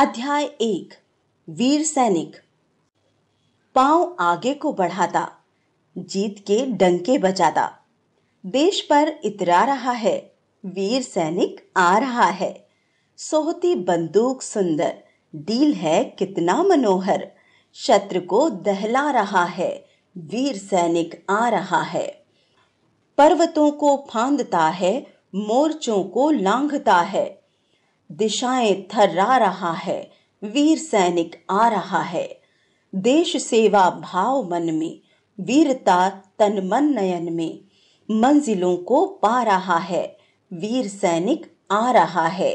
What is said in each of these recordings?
अध्याय एक वीर सैनिक पांव आगे को बढ़ाता जीत के डंके बजाता देश पर इतरा रहा है वीर सैनिक आ रहा है सोहती बंदूक सुंदर डील है कितना मनोहर शत्रु को दहला रहा है वीर सैनिक आ रहा है पर्वतों को फांदता है मोर्चों को लांघता है दिशाएं थर्रा रहा है वीर सैनिक आ रहा है देश सेवा भाव मन में वीरता तन मन नयन में मंजिलों को पा रहा है वीर सैनिक आ रहा है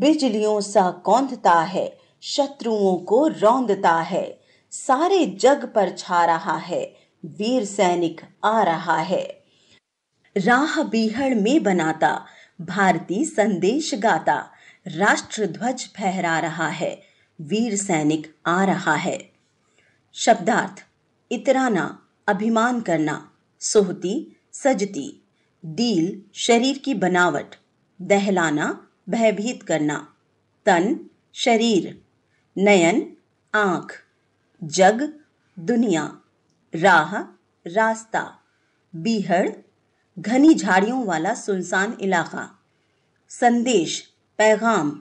बिजलियों सा कौंधता है शत्रुओं को रौंदता है सारे जग पर छा रहा है वीर सैनिक आ रहा है राह बीहड़ में बनाता भारतीय संदेश गाता राष्ट्र ध्वज फहरा रहा है वीर सैनिक आ रहा है शब्दार्थ इतराना अभिमान करना सोहती सजती डील शरीर की बनावट दहलाना भयभीत करना तन शरीर नयन आँख जग दुनिया राह रास्ता बीहड़ घनी झाड़ियों वाला सुनसान इलाका संदेश पैगाम